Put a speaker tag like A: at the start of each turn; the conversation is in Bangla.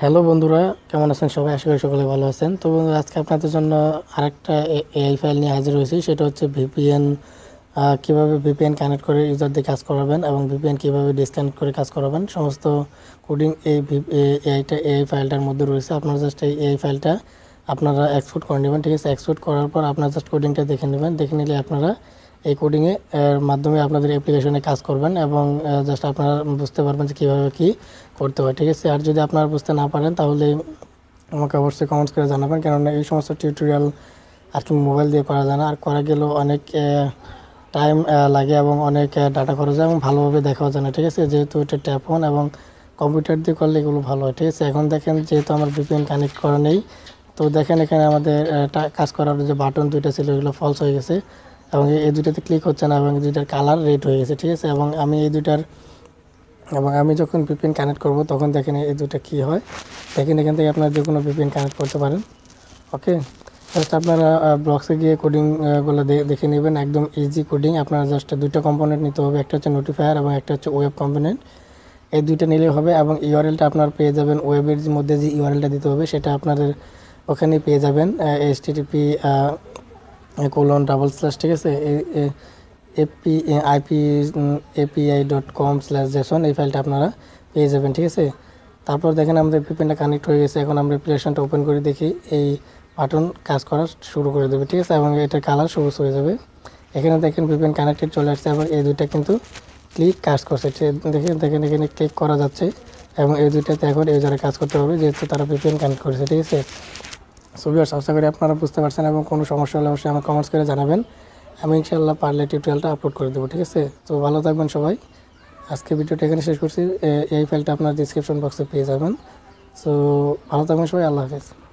A: হ্যালো বন্ধুরা কেমন আছেন সবাই আশা করি সকলে ভালো আছেন তো বন্ধুরা আজকে আপনাদের জন্য আরেকটা এআই ফাইল নিয়ে হাজির হয়েছি সেটা হচ্ছে ভিপিএন কীভাবে ভিপিএন কানেক্ট করে ইউজারদের কাজ করাবেন এবং ভিপিএন কীভাবে ডিসকানেক্ট করে কাজ করাবেন সমস্ত কোডিং এই এআইটা এআই ফাইলটার মধ্যে রয়েছে আপনারা জাস্ট এই এআই ফাইলটা আপনারা এক্সপোর্ট করে নেবেন ঠিক আছে এক্সপোর্ট করার পর আপনারা জাস্ট কোডিংটা দেখে নেবেন দেখে নিলে আপনারা এই কোডিংয়ে এর মাধ্যমে আপনাদের অ্যাপ্লিকেশনে কাজ করবেন এবং জাস্ট আপনারা বুঝতে পারবেন যে কীভাবে কী করতে হয় ঠিক আছে আর যদি আপনারা বুঝতে না পারেন তাহলে আমাকে অবশ্যই কমেন্টস করে জানাবেন কেননা এই সমস্ত টিউটোরিয়াল আর কি মোবাইল দিয়ে করা যায় না আর করা গেলেও অনেক টাইম লাগে এবং অনেক ডাটা খরচ হয় এবং ভালোভাবে দেখাও যায় না ঠিক আছে যেহেতু এটা ট্যাপ ফোন এবং কম্পিউটার দিয়ে করলে এগুলো ভালো হয় ঠিক আছে এখন দেখেন যেহেতু আমার ভিপিএন কানেক্ট করা নেই তো দেখেন এখানে আমাদের কাজ করার যে বাটন দুইটা ছিল এগুলো ফলস হয়ে গেছে এবং এই দুইটাতে ক্লিক হচ্ছে না এবং দুইটার কালার রেড হয়ে গেছে ঠিক আছে এবং আমি এই দুটার এবং আমি যখন ভিপিএন কানেক্ট করব তখন দেখেন এই দুটা কী হয় দেখেন এখান থেকে আপনারা যে কোনো ভিপিএন কানেক্ট করতে পারেন ওকে জাস্ট আপনারা ব্লক্সে গিয়ে কোডিংগুলো দেখে নেবেন একদম ইজি কোডিং আপনারা জাস্ট দুটো কম্পোনেন্ট নিতে হবে একটা হচ্ছে নোটিফায়ার এবং একটা হচ্ছে ওয়েব কম্পোনেন্ট এই দুইটা নিলে হবে এবং ইউআরএলটা আপনার পেয়ে যাবেন ওয়েবের মধ্যে যে ইউআরএলটা দিতে হবে সেটা আপনাদের ওখানে পেয়ে যাবেন এইচটিটিপি কোলন ডাবল স্ল্যাশ ঠিক আছে AP IP API dot com slash JSON এই ফাইলটা আপনারা পেয়ে যাবেন ঠিক আছে তারপর দেখেন আমাদের ভিপিএনটা কানেক্ট হয়ে গেছে এখন আমরা প্লেশনটা ওপেন করে দেখি এই বাটন কাজ করা শুরু করে দেবে ঠিক আছে এবং এটার কালার সবুজ হয়ে যাবে এখানে দেখেন ভিপিএন কানেক্টেড চলে আসছে এবং এই দুইটা কিন্তু ক্লিক কাজ করছে দেখেন দেখেন এখানে ক্লিক করা যাচ্ছে এবং এই দুইটাতে এখন এই যারা কাজ করতে হবে যেহেতু তারা ভিপিএন কানেক্ট করেছে ঠিক আছে সো ভিউয়ার্স করে আপনারা বুঝতে পারছেন এবং কোনো সমস্যা হলে অবশ্যই আমার কমেন্টস করে জানাবেন আমি ইনশাআল্লাহ পারলে টিউটোরিয়ালটা আপলোড করে দেবো ঠিক আছে তো ভালো থাকবেন সবাই আজকে ভিডিওটা এখানে শেষ করছি এই ফাইলটা আপনার ডিসক্রিপশন বক্সে পেয়ে যাবেন সো ভালো থাকবেন সবাই আল্লাহ হাফেজ